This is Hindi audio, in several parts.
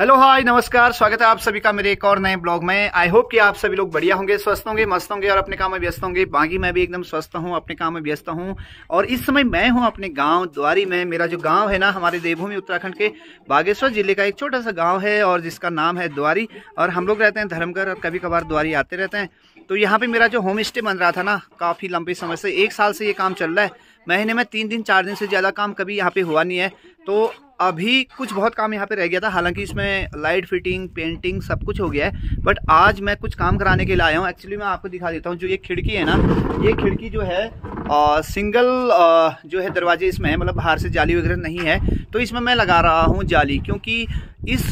हेलो हाय नमस्कार स्वागत है आप सभी का मेरे एक और नए ब्लॉग में आई होप कि आप सभी लोग बढ़िया होंगे स्वस्थ होंगे मस्त होंगे और अपने काम में व्यस्त होंगे बाकी मैं भी एकदम स्वस्थ हूँ अपने काम में व्यस्त हूँ और इस समय मैं हूँ अपने गांव द्वारी में मेरा जो गांव है ना हमारे देवभूमि उत्तराखंड के बागेश्वर जिले का एक छोटा सा गाँव है और जिसका नाम है द्वारी और हम लोग रहते हैं धर्मगढ़ और कभी कभार द्वारी आते रहते हैं तो यहाँ पे मेरा जो होम स्टे बन रहा था ना काफ़ी लंबे समय से एक साल से ये काम चल रहा है महीने में तीन दिन चार दिन से ज़्यादा काम कभी यहाँ पे हुआ नहीं है तो अभी कुछ बहुत काम यहाँ पे रह गया था हालांकि इसमें लाइट फिटिंग पेंटिंग सब कुछ हो गया है बट आज मैं कुछ काम कराने के लिए आया हूँ एक्चुअली मैं आपको दिखा देता हूँ जो ये खिड़की है ना ये खिड़की जो है आ, सिंगल आ, जो है दरवाजे इसमें है मतलब बाहर से जाली वगैरह नहीं है तो इसमें मैं लगा रहा हूँ जाली क्योंकि इस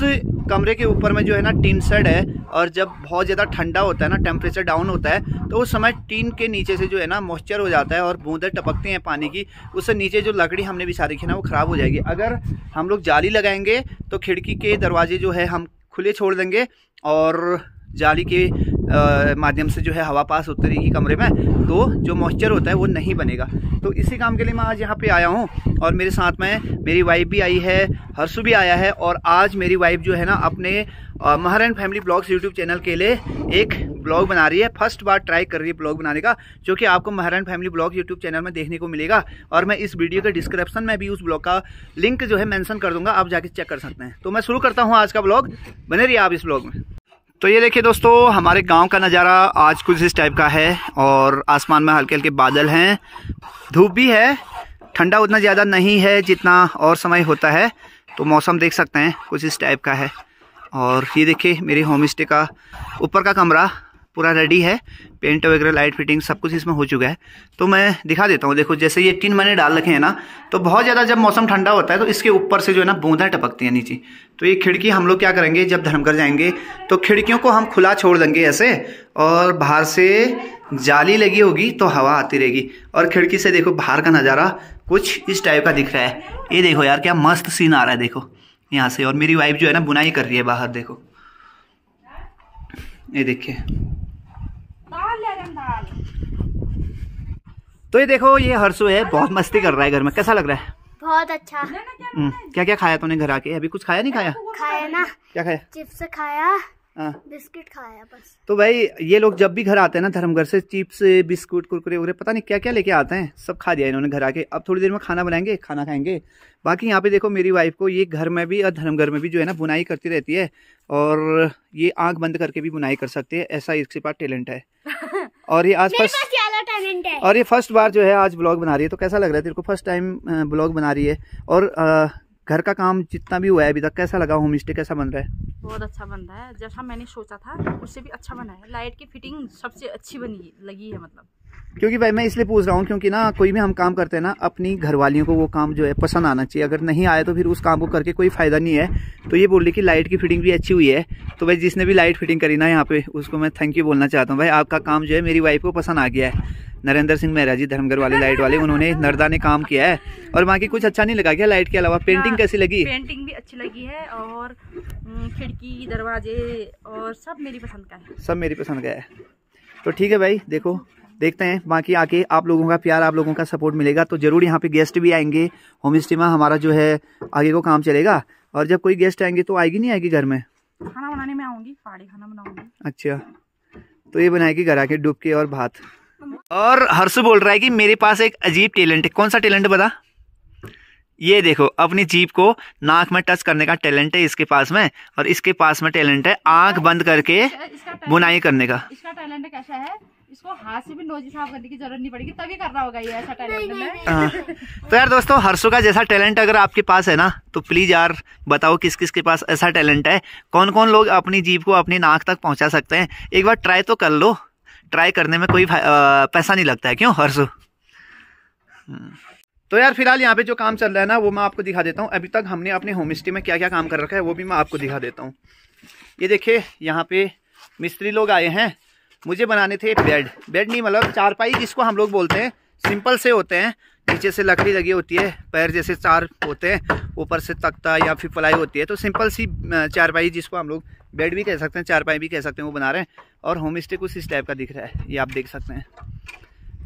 कमरे के ऊपर में जो है ना टीन सेड है और जब बहुत ज़्यादा ठंडा होता है ना टेम्परेचर डाउन होता है तो उस समय टीन के नीचे से जो है ना मॉइस्चर हो जाता है और बूंदें टपकते हैं पानी की उससे नीचे जो लकड़ी हमने बिछा रखी है ना वो ख़राब हो जाएगी अगर हम लोग जाली लगाएंगे तो खिड़की के दरवाजे जो है हम खुले छोड़ देंगे और जाली के माध्यम से जो है हवा पास रहेगी कमरे में तो जो मॉइस्चर होता है वो नहीं बनेगा तो इसी काम के लिए मैं आज यहाँ पे आया हूँ और मेरे साथ में मेरी वाइफ भी आई है हर्षु भी आया है और आज मेरी वाइफ जो है ना अपने Maharayan family blogs YouTube channel के लिए एक ब्लॉग बना रही है फर्स्ट बार ट्राई कर रही है ब्लॉग बनाने का जो कि आपको Maharayan family blog YouTube channel में देखने को मिलेगा और मैं इस वीडियो के डिस्क्रिप्शन में भी उस ब्लॉग का लिंक जो है मैंसन कर दूंगा आप जाके चेक कर सकते हैं तो मैं शुरू करता हूँ आज का ब्लॉग बने रही आप इस ब्लॉग में तो ये देखिए दोस्तों हमारे गांव का नज़ारा आज कुछ इस टाइप का है और आसमान में हल्के हल्के बादल हैं धूप भी है ठंडा उतना ज़्यादा नहीं है जितना और समय होता है तो मौसम देख सकते हैं कुछ इस टाइप का है और ये देखिए मेरे होम स्टे का ऊपर का कमरा पूरा रेडी है पेंट वगैरह लाइट फिटिंग सब कुछ इसमें हो चुका है तो मैं दिखा देता हूँ देखो जैसे ये टिन मैंने डाल रखे हैं ना तो बहुत ज़्यादा जब मौसम ठंडा होता है तो इसके ऊपर से जो है ना बूंदा टपकती हैं नीचे तो ये खिड़की हम लोग क्या करेंगे जब धर्मगर जाएंगे तो खिड़कियों को हम खुला छोड़ देंगे ऐसे और बाहर से जाली लगी होगी तो हवा आती रहेगी और खिड़की से देखो बाहर का नज़ारा कुछ इस टाइप का दिख रहा है ये देखो यार क्या मस्त सीन आ रहा है देखो यहाँ से और मेरी वाइफ जो है ना बुनाई कर रही है बाहर देखो ये देखिए तो ये देखो ये हर्षो है बहुत मस्ती कर रहा है घर में कैसा लग रहा है बहुत अच्छा हम्म, क्या क्या खाया तूने घर आके अभी कुछ खाया नहीं खाया खाया ना क्या खाया चिप्स खाया हाँ। बिस्किट खाया बस तो भाई ये लोग जब भी घर आते हैं ना धर्मगढ़ से चिप्स बिस्कुट कुरकुरे वगैरह पता नहीं क्या क्या लेके आते हैं सब खा दिया इन्होंने घर आके अब थोड़ी देर में खाना बनाएंगे खाना खाएंगे बाकी यहाँ पे देखो मेरी वाइफ को ये घर में भी और धर्मगढ़ में भी जो है ना बुनाई करती रहती है और ये आँख बंद करके भी बुनाई कर सकती है ऐसा इसके पास टैलेंट है और ये आज पास और ये फर्स्ट बार जो है आज ब्लॉग बना रही है तो कैसा लग रहा है तेरे को फर्स्ट टाइम ब्लॉग बना रही है और घर का काम जितना भी हुआ है अभी तक कैसा लगा होम स्टे कैसा बन रहा है बहुत अच्छा बन रहा है जैसा मैंने सोचा था उससे भी अच्छा बना है लाइट की फिटिंग सबसे अच्छी बनी लगी है मतलब क्योंकि भाई मैं इसलिए पूछ रहा हूँ क्योंकि ना कोई भी हम काम करते हैं ना अपनी घर वालियों को वो काम जो है पसंद आना चाहिए अगर नहीं आया तो फिर उस काम को करके कोई फ़ायदा नहीं है तो ये बोल रही कि लाइट की फिटिंग भी अच्छी हुई है तो भाई जिसने भी लाइट फिटिंग करी ना यहाँ पे उसको मैं थैंक यू बोलना चाहता हूँ भाई आपका काम जो है मेरी वाइफ को पसंद आ गया है नरेंद्र सिंह मेहरा जी धर्मगढ़ वाले लाइट वाले उन्होंने नर्दा ने काम किया है और बाकी कुछ अच्छा नहीं लगा क्या लाइट के अलावा पेंटिंग कैसी लगी पेंटिंग भी अच्छी लगी है और खिड़की दरवाजे और सब मेरी पसंद का है सब मेरी पसंद का है तो ठीक है भाई देखो देखते हैं बाकी आके आप लोगों का प्यार आप लोगों का सपोर्ट मिलेगा तो जरूर यहाँ पे गेस्ट भी आएंगे होम स्टे में हमारा जो है आगे को काम चलेगा और जब कोई गेस्ट आएंगे तो आएगी नहीं आएगी घर में खाना बनाने में आऊंगी खाना बनाऊंगी अच्छा तो ये बनाएगी घर आके डुबके और भात और हर्षु बोल रहा है कि मेरे पास एक अजीब टैलेंट है कौन सा टैलेंट बता ये देखो अपनी जीप को नाक में टच करने का टैलेंट है इसके पास में और इसके पास में टैलेंट है आंख बंद करके बुनाई करने का इसका टैलेंट कैसा है इसको हाथ से भी नोजी साफ करने की जरूरत नहीं पड़ेगी तभी करना होगा ये ऐसा टैलेंट हाँ। तो यार दोस्तों हर्षो का जैसा टैलेंट अगर आपके पास है ना तो प्लीज़ यार बताओ किस किस के पास ऐसा टैलेंट है कौन कौन लोग अपनी जीप को अपनी नाक तक पहुंचा सकते हैं एक बार ट्राई तो कर लो ट्राई करने में कोई पैसा नहीं लगता है क्यों हर्षो तो यार फिलहाल यहाँ पे जो काम चल रहा है ना वो मैं आपको दिखा देता हूँ अभी तक हमने अपने होम स्टे में क्या क्या काम कर रखा है वो भी मैं आपको दिखा देता हूँ ये देखिए यहाँ पे मिस्त्री लोग आए हैं मुझे बनाने थे बेड बेड नहीं मतलब चारपाई जिसको हम लोग बोलते हैं सिंपल से होते हैं नीचे से लकड़ी लगी होती है पैर जैसे चार होते हैं ऊपर से तख्ता या फिर पलाई होती है तो सिंपल सी चारपाई जिसको हम लोग बेड भी कह सकते हैं चारपाई भी कह सकते हैं वो बना रहे हैं और होम स्टे कुछ इस टाइप का दिख रहा है ये आप देख सकते हैं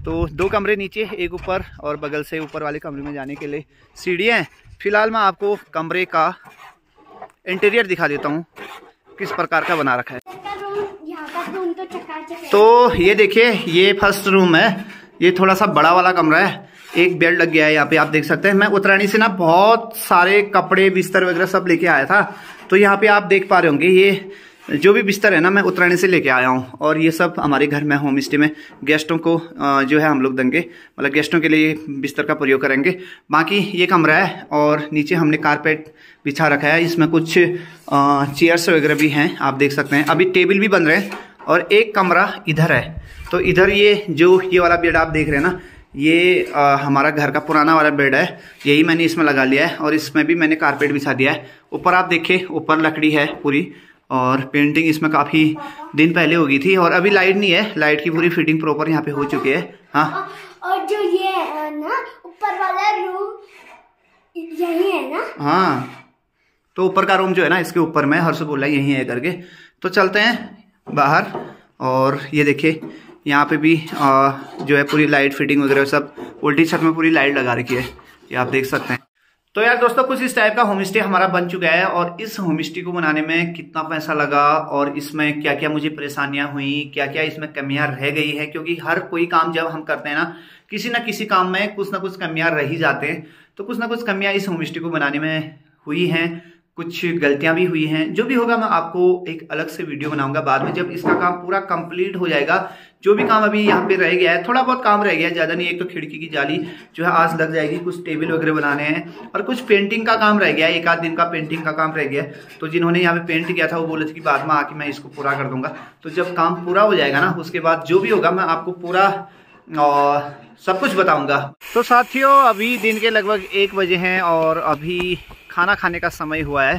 तो दो कमरे नीचे एक ऊपर और बगल से ऊपर वाले कमरे में जाने के लिए सीढ़ियाँ हैं फिलहाल मैं आपको कमरे का इंटीरियर दिखा देता हूँ किस प्रकार का बना रखा है तो ये देखिए ये फर्स्ट रूम है ये थोड़ा सा बड़ा वाला कमरा है एक बेल्ट लग गया है यहाँ पे आप देख सकते हैं मैं उत्तरायणी से ना बहुत सारे कपड़े बिस्तर वगैरह सब लेके आया था तो यहाँ पे आप देख पा रहे होंगे ये जो भी बिस्तर है ना मैं उत्तरायणी से लेके आया हूँ और ये सब हमारे घर में होम स्टे में गेस्टों को जो है हम लोग देंगे मतलब गेस्टों के लिए बिस्तर का प्रयोग करेंगे बाकी ये कमरा है और नीचे हमने कारपेट बिछा रखा है इसमें कुछ चेयर्स वगैरह भी हैं आप देख सकते हैं अभी टेबल भी बन रहे हैं और एक कमरा इधर है तो इधर ये जो ये वाला बेड आप देख रहे हैं ना ये आ, हमारा घर का पुराना वाला बेड है यही मैंने इसमें लगा लिया है और इसमें भी मैंने कारपेट बिछा दिया है ऊपर आप देखिए ऊपर लकड़ी है पूरी और पेंटिंग इसमें काफ़ी दिन पहले हो गई थी और अभी लाइट नहीं है लाइट की पूरी फिटिंग प्रॉपर यहाँ पे हो चुकी है हाँ और जो ये ऊपर वाला रूम यही है ना हाँ तो ऊपर का रूम जो है ना इसके ऊपर में हर्ष बोला यही है करके तो चलते हैं बाहर और ये देखिए यहाँ पे भी आ, जो है पूरी लाइट फिटिंग वगैरह सब उल्टी छत में पूरी लाइट लगा रखी है ये आप देख सकते हैं तो यार दोस्तों कुछ इस टाइप का होम स्टे हमारा बन चुका है और इस होम स्टे को बनाने में कितना पैसा लगा और इसमें क्या क्या मुझे परेशानियां हुई क्या क्या इसमें कमियां रह गई है क्योंकि हर कोई काम जब हम करते हैं ना किसी ना किसी काम में कुछ ना कुछ कमियां रह ही जाते हैं तो कुछ ना कुछ कमियां इस होम स्टे को बनाने में हुई हैं कुछ गलतियां भी हुई हैं जो भी होगा मैं आपको एक अलग से वीडियो बनाऊंगा बाद में जब इसका काम पूरा कंप्लीट हो जाएगा जो भी काम अभी यहाँ पे रह गया है थोड़ा बहुत काम रह गया है ज़्यादा नहीं एक तो खिड़की की जाली जो है आज लग जाएगी कुछ टेबल वगैरह बनाने हैं और कुछ पेंटिंग का काम रह गया है एक आध दिन का पेंटिंग का काम रह गया है तो जिन्होंने यहाँ पे पेंट किया था वो बोले थे कि बाद में आके मैं इसको पूरा कर दूंगा तो जब काम पूरा हो जाएगा ना उसके बाद जो भी होगा मैं आपको पूरा सब कुछ बताऊंगा तो साथियों अभी दिन के लगभग एक बजे हैं और अभी खाना खाने का समय हुआ है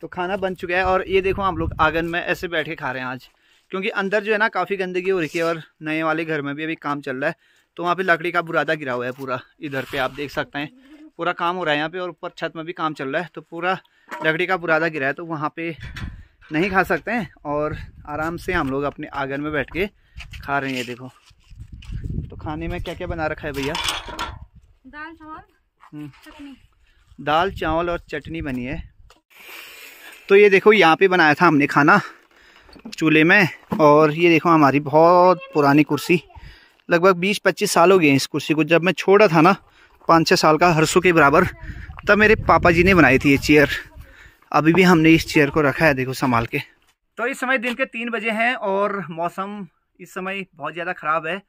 तो खाना बन चुका है और ये देखो आप लोग आंगन में ऐसे बैठ के खा रहे हैं आज क्योंकि अंदर जो है ना काफ़ी गंदगी हो रही है और नए वाले घर में भी अभी काम चल रहा है तो वहाँ पे लकड़ी का बुरादा गिरा हुआ है पूरा इधर पे आप देख सकते हैं पूरा काम हो रहा है यहाँ पे और ऊपर छत में भी काम चल रहा है तो पूरा लकड़ी का बुरादा गिरा है तो वहाँ पे नहीं खा सकते हैं और आराम से हम लोग अपने आंगन में बैठ के खा रहे हैं देखो तो खाने में क्या क्या बना रखा है भैया दाल चावल हम्म। दाल चावल और चटनी बनी है तो ये देखो यहाँ पे बनाया था हमने खाना चूल्हे में और ये देखो हमारी बहुत पुरानी कुर्सी लगभग 20-25 साल हो गए हैं इस कुर्सी को जब मैं छोड़ा था ना पाँच छः साल का हरसों के बराबर तब मेरे पापा जी ने बनाई थी ये चेयर अभी भी हमने इस चेयर को रखा है देखो संभाल के तो इस समय दिन के तीन बजे हैं और मौसम इस समय बहुत ज़्यादा ख़राब है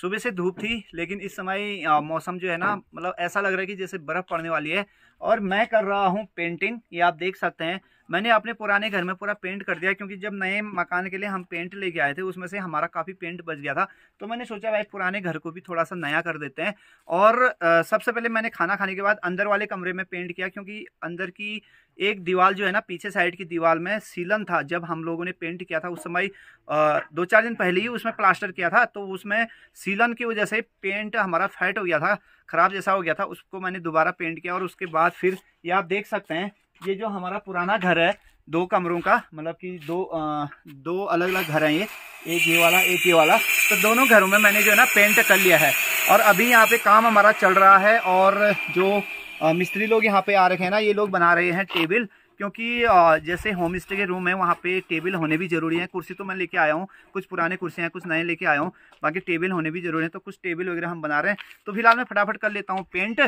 सुबह से धूप थी लेकिन इस समय मौसम जो है ना मतलब ऐसा लग रहा है कि जैसे बर्फ़ पड़ने वाली है और मैं कर रहा हूँ पेंटिंग ये आप देख सकते हैं मैंने अपने पुराने घर में पूरा पेंट कर दिया क्योंकि जब नए मकान के लिए हम पेंट लेके आए थे उसमें से हमारा काफ़ी पेंट बच गया था तो मैंने सोचा भाई पुराने घर को भी थोड़ा सा नया कर देते हैं और सबसे पहले मैंने खाना खाने के बाद अंदर वाले कमरे में पेंट किया क्योंकि अंदर की एक दीवार जो है ना पीछे साइड की दीवार में सीलन था जब हम लोगों ने पेंट किया था उस समय दो चार दिन पहले ही उसमें प्लास्टर किया था तो उसमें सीलन की वजह से पेंट हमारा फैट हो गया था ख़राब जैसा हो गया था उसको मैंने दोबारा पेंट किया और उसके बाद फिर ये आप देख सकते हैं ये जो हमारा पुराना घर है दो कमरों का मतलब कि दो आ, दो अलग अलग घर हैं ये एक ये वाला एक ये वाला तो दोनों घरों में मैंने जो है ना पेंट कर लिया है और अभी यहाँ पे काम हमारा चल रहा है और जो मिस्त्री लोग यहाँ पे आ रखे हैं ना ये लोग बना रहे हैं टेबल क्योंकि जैसे होम स्टे के रूम है वहाँ पे टेबल होने भी ज़रूरी है कुर्सी तो मैं लेके आया हूँ कुछ पुराने कुर्सियाँ हैं कुछ नए लेके आया हूँ बाकी टेबल होने भी ज़रूरी है तो कुछ टेबल वगैरह हम बना रहे हैं तो फिलहाल मैं फटाफट कर लेता हूँ पेंट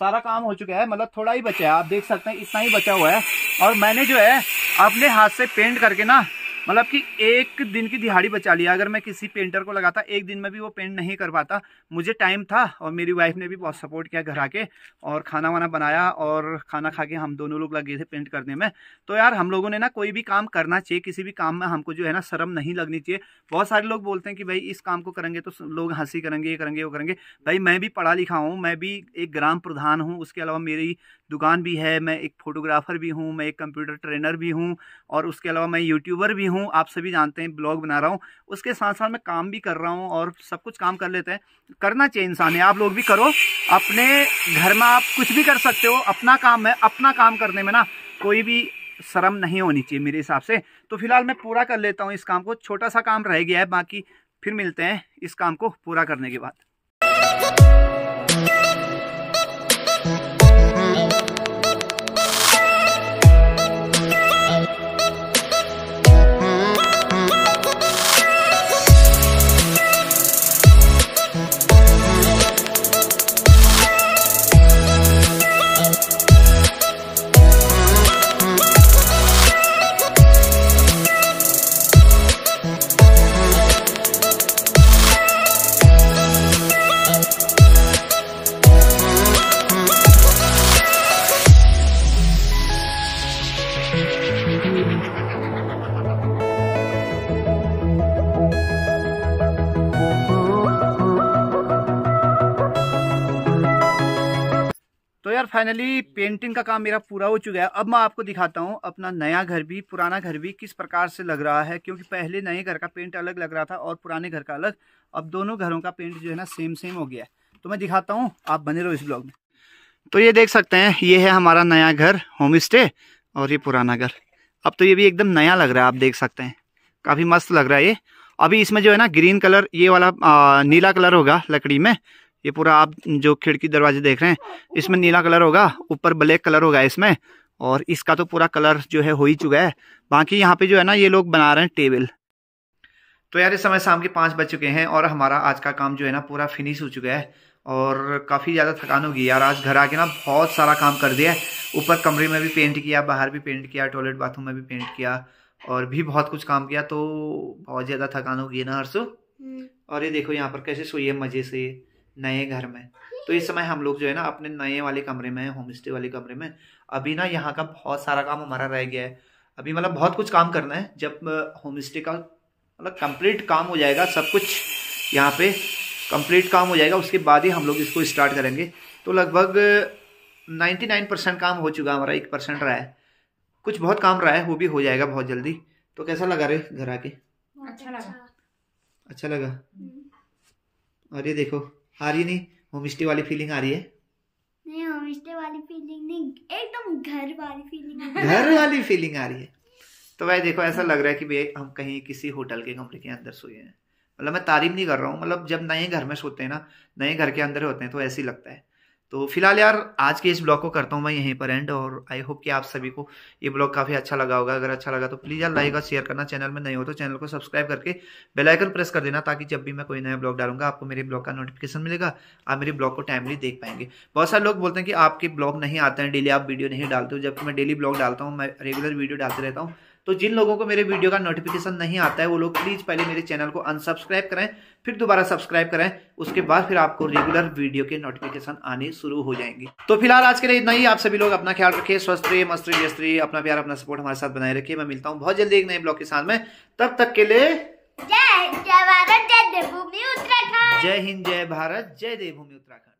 सारा काम हो चुका है मतलब थोड़ा ही बचा है आप देख सकते हैं इतना ही बचा हुआ है और मैंने जो है अपने हाथ से पेंट करके ना मतलब कि एक दिन की दिहाड़ी बचा लिया अगर मैं किसी पेंटर को लगाता एक दिन में भी वो पेंट नहीं कर पाता मुझे टाइम था और मेरी वाइफ ने भी बहुत सपोर्ट किया घर आके और खाना वाना बनाया और खाना खा के हम दोनों लोग लग गए थे पेंट करने में तो यार हम लोगों ने ना कोई भी काम करना चाहिए किसी भी काम में हमको जो है ना शर्म नहीं लगनी चाहिए बहुत सारे लोग बोलते हैं कि भाई इस काम को करेंगे तो लोग हंसी करेंगे ये करेंगे वो करेंगे भाई मैं भी पढ़ा लिखा हूँ मैं भी एक ग्राम प्रधान हूँ उसके अलावा मेरी दुकान भी है मैं एक फोटोग्राफर भी हूँ मैं एक कंप्यूटर ट्रेनर भी हूँ और उसके अलावा मैं यूट्यूबर भी हूँ आप सभी जानते हैं ब्लॉग बना रहा हूँ उसके साथ साथ मैं काम भी कर रहा हूँ और सब कुछ काम कर लेते हैं करना चाहिए इंसान है आप लोग भी करो अपने घर में आप कुछ भी कर सकते हो अपना काम है अपना काम करने में ना कोई भी शर्म नहीं होनी चाहिए मेरे हिसाब से तो फिलहाल मैं पूरा कर लेता हूँ इस काम को छोटा सा काम रह गया है बाकी फिर मिलते हैं इस काम को पूरा करने के बाद फाइनली पेंटिंग का काम मेरा पूरा हो चुका है अब मैं आपको दिखाता हूँ अपना नया घर भी पुराना घर भी किस प्रकार से लग रहा है क्योंकि पहले नए घर का पेंट अलग लग रहा था और पुराने घर का अलग अब दोनों घरों का पेंट जो है ना सेम सेम हो गया है तो मैं दिखाता हूँ आप बने रहो इस ब्लॉग में तो ये देख सकते हैं ये है हमारा नया घर होम स्टे और ये पुराना घर अब तो ये भी एकदम नया लग रहा है आप देख सकते हैं काफ़ी मस्त लग रहा है ये अभी इसमें जो है ना ग्रीन कलर ये वाला आ, नीला कलर होगा लकड़ी में ये पूरा आप जो खिड़की दरवाजे देख रहे हैं इसमें नीला कलर होगा ऊपर ब्लैक कलर होगा इसमें और इसका तो पूरा कलर जो है हो ही चुका है बाकी यहाँ पे जो है ना ये लोग बना रहे हैं टेबल तो यार इस समय शाम के पाँच बज चुके हैं और हमारा आज का काम जो है ना पूरा फिनिश हो चुका है और काफ़ी ज़्यादा थकान होगी यार आज घर आके ना बहुत सारा काम कर दिया है ऊपर कमरे में भी पेंट किया बाहर भी पेंट किया टॉयलेट बाथरूम में भी पेंट किया और भी बहुत कुछ काम किया तो बहुत ज़्यादा थकान होगी ना हर्षो हम्म। और ये देखो यहाँ पर कैसे सोइए मज़े से नए घर में तो इस समय हम लोग जो है ना अपने नए वाले कमरे में होम स्टे वाले कमरे में अभी ना यहाँ का बहुत सारा काम हमारा रह गया है अभी मतलब बहुत कुछ काम करना है जब होम स्टे का मतलब कंप्लीट काम हो जाएगा सब कुछ यहाँ पे कंप्लीट काम हो जाएगा उसके बाद ही हम लोग इसको स्टार्ट करेंगे तो लगभग 99 परसेंट काम हो चुका हमारा एक परसेंट रहा है कुछ बहुत काम रहा है वो भी हो जाएगा बहुत जल्दी तो कैसा लगा रे घर आके अच्छा लगा अच्छा, अच्छा लगा हम्म। और ये देखो आ रही नहीं होम स्टे वाली फीलिंग आ रही है नहीं होम स्टे वाली फीलिंग नहीं एकदम घर वाली फीलिंग घर वाली फीलिंग आ रही है तो भाई देखो ऐसा लग रहा है कि भैया हम कहीं किसी होटल के कमरे के अंदर सोए हैं मतलब मैं तारीफ नहीं कर रहा हूँ मतलब जब नए घर में सोते हैं ना नए घर के अंदर होते हैं तो ऐसे ही लगता है तो फिलहाल यार आज के इस ब्लॉग को करता हूँ मैं यहीं पर एंड और आई होप कि आप सभी को ये ब्लॉग काफ़ी अच्छा लगा होगा अगर अच्छा लगा तो प्लीज़ यार लाइक और शेयर करना चैनल में नहीं हो तो चैनल को सब्सक्राइब करके बेल आइकन प्रेस कर देना ताकि जब भी मैं कोई नया ब्लॉग डालूंगा आपको मेरे ब्लॉग का नोटिफिकेशन मिलेगा आप मेरे ब्लॉग को टाइमली देख पाएंगे बहुत सारे लोग बोलते हैं कि आपके ब्लॉग नहीं आते हैं डेली आप वीडियो नहीं डालते हो जबकि मैं डेली ब्लॉग डालता हूँ मैं रेगुलर वीडियो डालते रहता हूँ तो जिन लोगों को मेरे वीडियो का नोटिफिकेशन नहीं आता है वो लोग प्लीज़ पहले मेरे चैनल को अनसब्सक्राइब करें फिर दोबारा सब्सक्राइब करें उसके बाद फिर आपको रेगुलर वीडियो के नोटिफिकेशन आने शुरू हो जाएंगे तो फिलहाल आज के लिए इतना ही आप सभी लोग अपना ख्याल रखें स्वस्थ रहिए मस्त रहिए व्यस्त अपना प्यार अपना सपोर्ट हमारे साथ बनाए रखिए मैं मिलता हूँ बहुत जल्दी एक नए ब्लॉग के साथ में तब तक के लिए जय जय भारत जय देवभूमि उत्तराखंड जय हिंद जय भारत जय देवभूमि उत्तराखंड